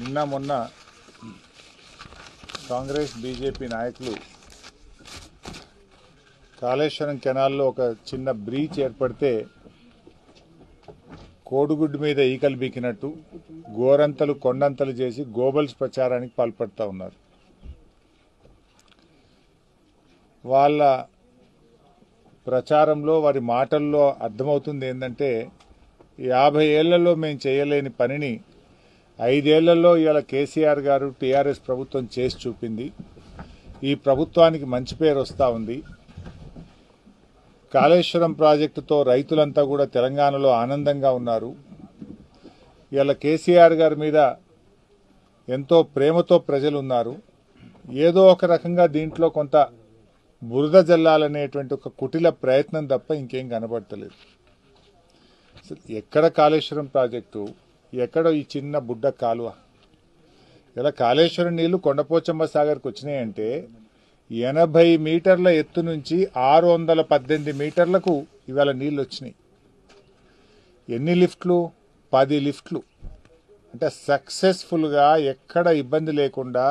నిన్న మొన్న కాంగ్రెస్ బీజేపీ నాయకులు కాళేశ్వరం కెనాల్లో ఒక చిన్న బ్రీచ్ ఏర్పడితే కోడిగుడ్డు మీద ఈకలు బీకినట్టు గోరంతలు కొండంతలు చేసి గోబల్స్ ప్రచారానికి పాల్పడుతూ ఉన్నారు వాళ్ళ ప్రచారంలో వారి మాటల్లో అర్థమవుతుంది ఏంటంటే యాభై ఏళ్లలో మేము చేయలేని పనిని ఐదేళ్లలో ఇవాళ కేసీఆర్ గారు టీఆర్ఎస్ ప్రభుత్వం చేసి చూపింది ఈ ప్రభుత్వానికి మంచి పేరు వస్తూ ఉంది కాళేశ్వరం ప్రాజెక్టుతో రైతులంతా కూడా తెలంగాణలో ఆనందంగా ఉన్నారు ఇవాళ కేసీఆర్ గారి మీద ఎంతో ప్రేమతో ప్రజలు ఉన్నారు ఏదో ఒక రకంగా దీంట్లో కొంత బురద జల్లాలనేటువంటి ఒక కుటిల ప్రయత్నం తప్ప ఇంకేం కనబడతలేదు ఎక్కడ కాళేశ్వరం ప్రాజెక్టు ఎక్కడో ఈ చిన్న బుడ్డ కాలువ ఇలా కాళేశ్వరం నీళ్లు కొండపోచమ్మ సాగర్కి వచ్చినాయంటే ఎనభై మీటర్ల ఎత్తు నుంచి ఆరు వందల పద్దెనిమిది మీటర్లకు ఇవాళ నీళ్ళు వచ్చినాయి ఎన్ని లిఫ్ట్లు పది లిఫ్ట్లు అంటే సక్సెస్ఫుల్గా ఎక్కడ ఇబ్బంది లేకుండా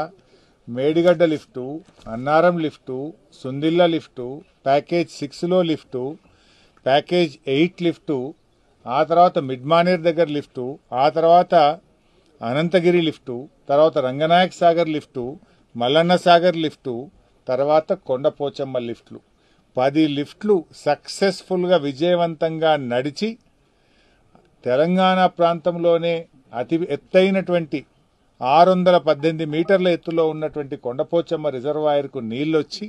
Medigadda lift Annaram lift Sundilla lift package సిక్స్లో లిఫ్టు ప్యాకేజ్ ఎయిట్ లిఫ్టు ఆ తర్వాత మిడ్మానేర్ దగ్గర లిఫ్టు ఆ తర్వాత అనంతగిరి లిఫ్టు తర్వాత రంగనాయక్ సాగర్ లిఫ్టు మల్లన్న సాగర్ లిఫ్టు తర్వాత కొండపోచమ్మ లిఫ్ట్లు పది లిఫ్ట్లు సక్సెస్ఫుల్గా విజయవంతంగా నడిచి తెలంగాణ ప్రాంతంలోనే అతి ఎత్తైనటువంటి ఆరు వందల పద్దెనిమిది మీటర్ల ఎత్తులో ఉన్నటువంటి కొండపోచమ్మ రిజర్వాయర్కు నీళ్ళొచ్చి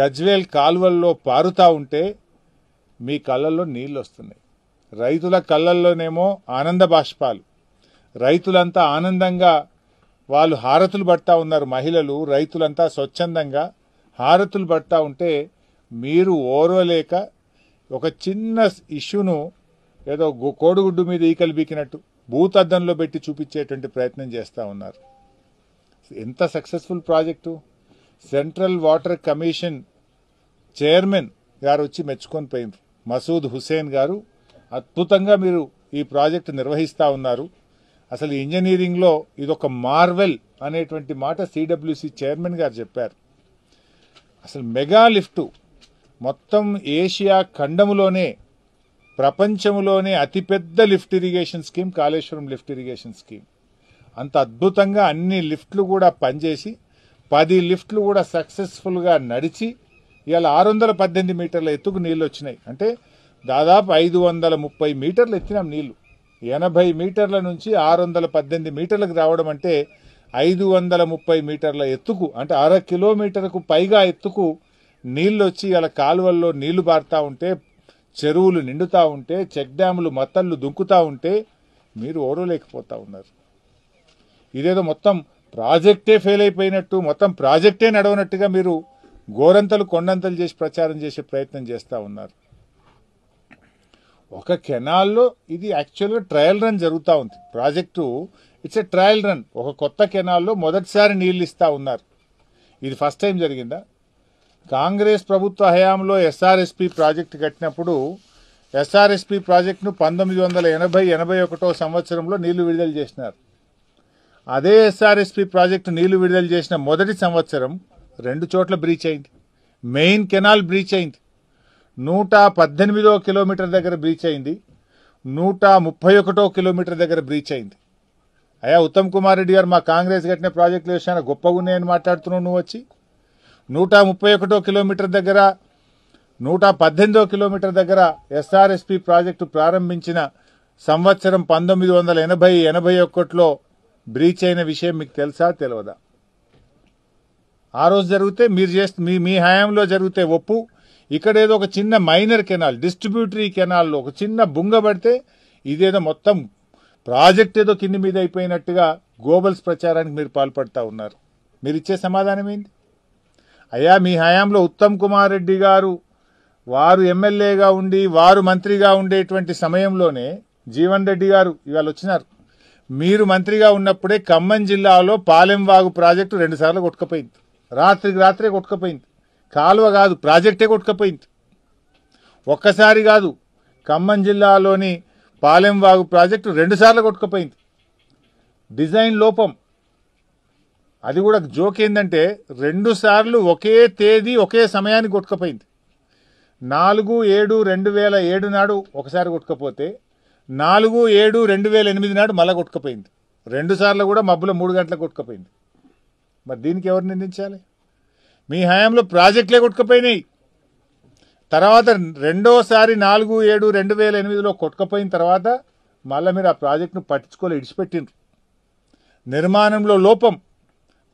గజ్వేల్ కాలువల్లో పారుతూ ఉంటే మీ కళ్ళల్లో నీళ్ళు వస్తున్నాయి రైతుల కళ్ళల్లోనేమో ఆనంద బాష్పాలు రైతులంతా ఆనందంగా వాళ్ళు హారతులు పడతా ఉన్నారు మహిళలు రైతులంతా స్వచ్ఛందంగా హారతులు పడతా ఉంటే మీరు ఓర్వలేక ఒక చిన్న ఇష్యూను ఏదో కోడిగుడ్డు మీద ఈకలు బీకినట్టు భూతద్దంలో పెట్టి చూపించేటువంటి ప్రయత్నం చేస్తూ ఉన్నారు ఎంత successful project central water commission chairman గారు వచ్చి మెచ్చుకొని పోయింది మసూద్ హుసేన్ గారు అద్భుతంగా మీరు ఈ ప్రాజెక్టు నిర్వహిస్తూ ఉన్నారు అసలు ఇంజనీరింగ్లో ఇదొక మార్వెల్ అనేటువంటి మాట సిడబ్ల్యూసి చైర్మన్ గారు చెప్పారు అసలు మెగా లిఫ్టు మొత్తం ఏషియా ఖండములోనే ప్రపంచంలోనే అతిపెద్ద lift irrigation scheme Kaleshwaram lift irrigation scheme అంత అద్భుతంగా అన్ని లిఫ్ట్లు కూడా పనిచేసి పది లిఫ్ట్లు కూడా సక్సెస్ఫుల్గా నడిచి ఇవాళ ఆరు వందల పద్దెనిమిది మీటర్ల ఎత్తుకు నీళ్ళు వచ్చినాయి అంటే దాదాపు ఐదు వందల ముప్పై మీటర్లు ఎత్తినాం నీళ్లు ఎనభై మీటర్ల నుంచి ఆరు వందల పద్దెనిమిది మీటర్లకు రావడం అంటే ఐదు వందల ముప్పై మీటర్ల ఎత్తుకు అంటే అర కిలోమీటర్కు పైగా ఎత్తుకు నీళ్ళు వచ్చి ఇలా కాలువల్లో నీళ్లు బారుతూ ఉంటే చెరువులు నిండుతూ ఉంటే చెక్ డ్యాములు మత్తళ్ళు దుంకుతూ ఉంటే మీరు ఓరలేకపోతూ ఉన్నారు ఇదేదో మొత్తం ప్రాజెక్టే ఫెయిల్ అయిపోయినట్టు మొత్తం ప్రాజెక్టే నడవనట్టుగా మీరు గోరంతలు కొండంతలు చేసి ప్రచారం చేసే ప్రయత్నం చేస్తూ ఉన్నారు ఒక కెనాల్లో ఇది యాక్చువల్గా ట్రయల్ రన్ జరుగుతూ ఉంది project it's a trial run ఒక కొత్త కెనాల్లో మొదటిసారి నీళ్ళు ఇస్తూ ఉన్నారు ఇది ఫస్ట్ టైం జరిగిందా కాంగ్రెస్ ప్రభుత్వ హయాంలో ఎస్ఆర్ఎస్పి ప్రాజెక్టు కట్టినప్పుడు ఎస్ఆర్ఎస్పి ప్రాజెక్టును పంతొమ్మిది వందల ఎనభై ఎనభై ఒకటో సంవత్సరంలో నీళ్లు విడుదల చేసినారు అదే ఎస్ఆర్ఎస్పి ప్రాజెక్టు నీళ్లు విడుదల చేసిన మొదటి సంవత్సరం రెండు చోట్ల బ్రీచ్ అయింది మెయిన్ కెనాల్ బ్రీచ్ అయింది నూట పద్దెనిమిదో కిలోమీటర్ దగ్గర బ్రీచ్ అయింది నూట ముప్పై ఒకటో కిలోమీటర్ దగ్గర బ్రీచ్ అయింది అయ్యా ఉత్తమ్ కుమార్ రెడ్డి గారు మా కాంగ్రెస్ కట్టిన ప్రాజెక్టులు విషయాన్ని గొప్పగా ఉన్నాయని మాట్లాడుతున్నావు నువ్వు వచ్చి నూట ముప్పై ఒకటో కిలోమీటర్ దగ్గర నూట పద్దెనిమిదో కిలోమీటర్ దగ్గర ఎస్ఆర్ఎస్పి ప్రాజెక్టు ప్రారంభించిన సంవత్సరం పంతొమ్మిది వందల ఎనభై ఎనభై ఒకటిలో బ్రీచ్ అయిన విషయం మీకు తెలుసా తెలియదా ఆ రోజు జరిగితే మీరు చేస్తే మీ మీ హయాంలో జరిగితే ఒప్పు ఇక్కడ ఏదో ఒక చిన్న మైనర్ కెనాల్ డిస్ట్రిబ్యూటరీ కెనాల్లో ఒక చిన్న బుంగ పడితే ఇదేదో మొత్తం ప్రాజెక్ట్ ఏదో కింది మీద అయిపోయినట్టుగా గోబల్స్ ప్రచారానికి మీరు పాల్పడతా ఉన్నారు మీరు ఇచ్చే సమాధానం ఏంటి అయ్యా మీ హయాంలో ఉత్తమ్ కుమార్ రెడ్డి గారు వారు ఎమ్మెల్యేగా ఉండి వారు మంత్రిగా ఉండేటువంటి సమయంలోనే జీవన్ రెడ్డి గారు ఇవాళ వచ్చినారు మీరు మంత్రిగా ఉన్నప్పుడే ఖమ్మం జిల్లాలో పాలెంవాగు ప్రాజెక్టు రెండుసార్లు కొట్టుకుపోయింది రాత్రికి రాత్రే కొట్టుకుపోయింది కాలువ కాదు ప్రాజెక్టే కొట్టుకపోయింది ఒక్కసారి కాదు ఖమ్మం జిల్లాలోని పాలెంవాగు ప్రాజెక్టు రెండుసార్లు కొట్టుకపోయింది డిజైన్ లోపం అది కూడా జోక్ ఏంటంటే రెండుసార్లు ఒకే తేదీ ఒకే సమయానికి కొట్టుకపోయింది నాలుగు ఏడు రెండు వేల ఏడు నాడు ఒకసారి కొట్టుకపోతే నాలుగు ఏడు రెండు వేల ఎనిమిది నాడు మళ్ళీ కొట్టుకపోయింది రెండుసార్లు కూడా మబ్బులో మూడు గంటలకు కొట్టుకపోయింది మరి దీనికి ఎవరు నిందించాలి మీ హయాంలో ప్రాజెక్టులే కొట్టుకుపోయినాయి తర్వాత రెండోసారి నాలుగు ఏడు రెండు వేల ఎనిమిదిలో కొట్టుకపోయిన తర్వాత మళ్ళీ మీరు ఆ ప్రాజెక్టును పట్టించుకోలే ఇడిచిపెట్టిండ్రు నిర్మాణంలో లోపం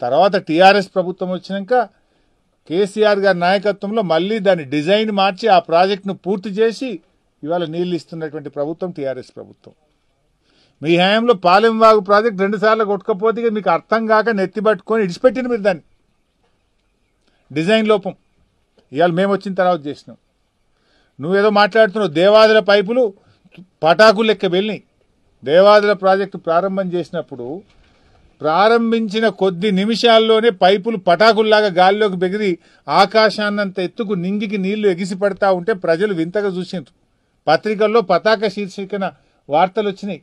తర్వాత టీఆర్ఎస్ ప్రభుత్వం వచ్చినాక కేసీఆర్ గారి నాయకత్వంలో మళ్ళీ దాని డిజైన్ మార్చి ఆ ప్రాజెక్టును పూర్తి చేసి ఇవాళ నీళ్ళు ఇస్తున్నటువంటి ప్రభుత్వం టీఆర్ఎస్ ప్రభుత్వం మీ హయాంలో పాలెంవాగు ప్రాజెక్ట్ రెండుసార్లు కొట్టుకపోతే మీకు అర్థం కాక పట్టుకొని ఇడిచిపెట్టింది మీరు దాన్ని డిజైన్ లోపం ఇవాళ మేము వచ్చిన తర్వాత చేసినాం నువ్వేదో మాట్లాడుతున్నావు దేవాదుల పైపులు పటాకులు లెక్క వెళ్ళినాయి దేవాదుల ప్రాజెక్టు ప్రారంభం చేసినప్పుడు ప్రారంభించిన కొద్ది నిమిషాల్లోనే పైపులు పటాకుల్లాగా గాలిలోకి బెగిరి ఆకాశాన్నంత ఎత్తుకు నింగికి నీళ్లు ఎగిసి పడతా ఉంటే ప్రజలు వింతగా చూసినారు పత్రికల్లో పతాక శీర్షికన వార్తలు వచ్చినాయి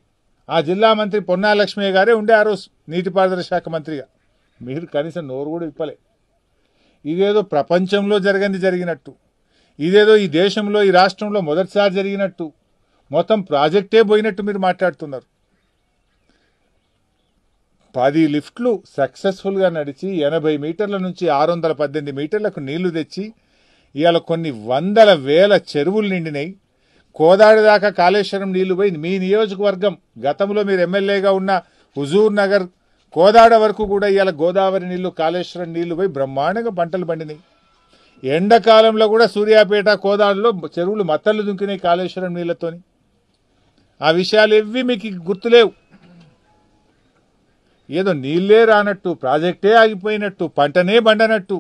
ఆ జిల్లా మంత్రి పొన్నాలక్ష్మయ్య గారే ఉండే ఆ రోజు నీటిపారుదల శాఖ మంత్రిగా మీరు కనీసం నోరు కూడా ఇప్పలే ఇదేదో ప్రపంచంలో జరగని జరిగినట్టు ఇదేదో ఈ దేశంలో ఈ రాష్ట్రంలో మొదటిసారి జరిగినట్టు మొత్తం ప్రాజెక్టే పోయినట్టు మీరు మాట్లాడుతున్నారు పది లిఫ్ట్లు సక్సెస్ఫుల్గా నడిచి ఎనభై మీటర్ల నుంచి ఆరు వందల పద్దెనిమిది మీటర్లకు నీళ్లు తెచ్చి ఇవాళ కొన్ని వందల వేల చెరువులు నిండినాయి కోదాడి దాకా కాళేశ్వరం నీళ్లు పోయి మీ నియోజకవర్గం గతంలో మీరు ఎమ్మెల్యేగా ఉన్న హుజూర్ నగర్ కోదాడ వరకు కూడా ఇవాళ గోదావరి నీళ్లు కాళేశ్వరం నీళ్లు పోయి బ్రహ్మాండంగా పంటలు పండినాయి ఎండాకాలంలో కూడా సూర్యాపేట కోదాడలో చెరువులు మత్తలు దుంకినాయి కాళేశ్వరం నీళ్లతోని ఆ విషయాలు ఎవ్వి మీకు గుర్తులేవు ఏదో నీళ్ళే రానట్టు ప్రాజెక్టే ఆగిపోయినట్టు పంటనే బండనట్టు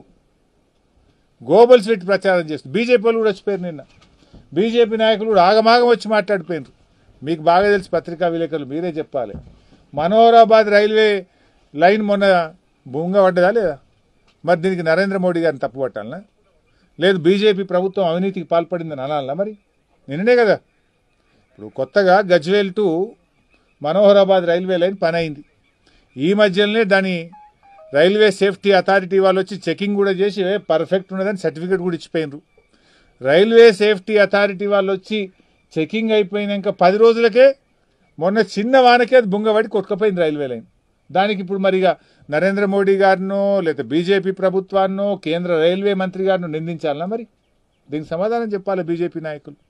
గోబల్ పెట్టి ప్రచారం చేస్తుంది బీజేపీ వాళ్ళు కూడా వచ్చిపోయారు నిన్న బీజేపీ నాయకులు కూడా ఆగమాగం వచ్చి మాట్లాడిపోయినారు మీకు బాగా తెలిసి పత్రికా విలేకరులు మీరే చెప్పాలి మనోహరాబాద్ రైల్వే లైన్ మొన్న భూమిగా పడ్డదా లేదా మరి దీనికి నరేంద్ర మోడీ గారిని తప్పుపట్టాలనా లేదు బీజేపీ ప్రభుత్వం అవినీతికి పాల్పడిందని అనాలనా మరి నిన్ననే కదా ఇప్పుడు కొత్తగా Gajwel to Manoharabad railway line పని అయింది ఈ మధ్యలోనే దాని రైల్వే సేఫ్టీ అథారిటీ వాళ్ళు వచ్చి చెకింగ్ కూడా చేసి పర్ఫెక్ట్ ఉన్నదని సర్టిఫికేట్ కూడా ఇచ్చిపోయినరు రైల్వే సేఫ్టీ అథారిటీ వాళ్ళు వచ్చి చెకింగ్ అయిపోయినాక పది రోజులకే మొన్న చిన్న వానకే అది బొంగబడి కొట్టుకపోయింది రైల్వే లైన్ దానికి ఇప్పుడు మరిగా నరేంద్ర మోడీ గారినో లేదా బీజేపీ ప్రభుత్వాన్నో కేంద్ర రైల్వే మంత్రి గారిను నిందించాలన్నా మరి దీనికి సమాధానం చెప్పాలి బీజేపీ నాయకులు